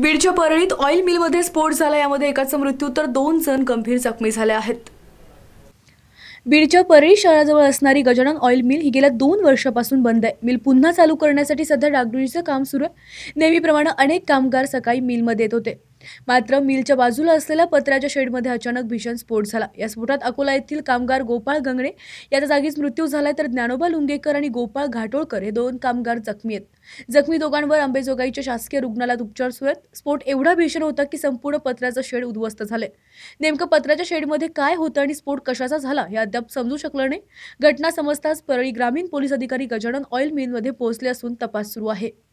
बीडच्या परळीत ऑइल मिलमध्ये स्फोट झाला यामध्ये एकाचा मृत्यू तर दोन जण गंभीर जखमी झाले आहेत बीडच्या परळी शहराजवळ असणारी गजानन ऑइल मिल ही गेल्या दोन वर्षापासून बंद आहे मिल पुन्हा चालू करण्यासाठी सध्या डागडुळीचं काम सुरू आहे नेहमीप्रमाणे अनेक कामगार सकाळी मिलमध्ये येत होते मात्र मिलच्या बाजूला असलेल्या पत्राच्या शेडमध्ये अचानक भीषण स्फोट झाला या स्फोटात अकोला येथील कामगार गोपाळ गंगणे याचा जागीच मृत्यू झालाय तर ज्ञानोबा लुंगेकर आणि गोपाळ घाटोळकर हे दोन कामगार जखमी आहेत जखमी दोघांवर अंबेजोगाईच्या शासकीय रुग्णालयात उपचार सुरू आहेत स्फोट एवढा भीषण होता की संपूर्ण पत्राचं शेड उद्ध्वस्त झाले नेमकं पत्राच्या शेडमध्ये काय होतं आणि स्फोट कशाचा झाला हे अद्याप समजू शकलं नाही घटना समजताच परळी ग्रामीण पोलीस अधिकारी गजानन ऑइल मिलमध्ये पोहोचले असून तपास सुरू आहे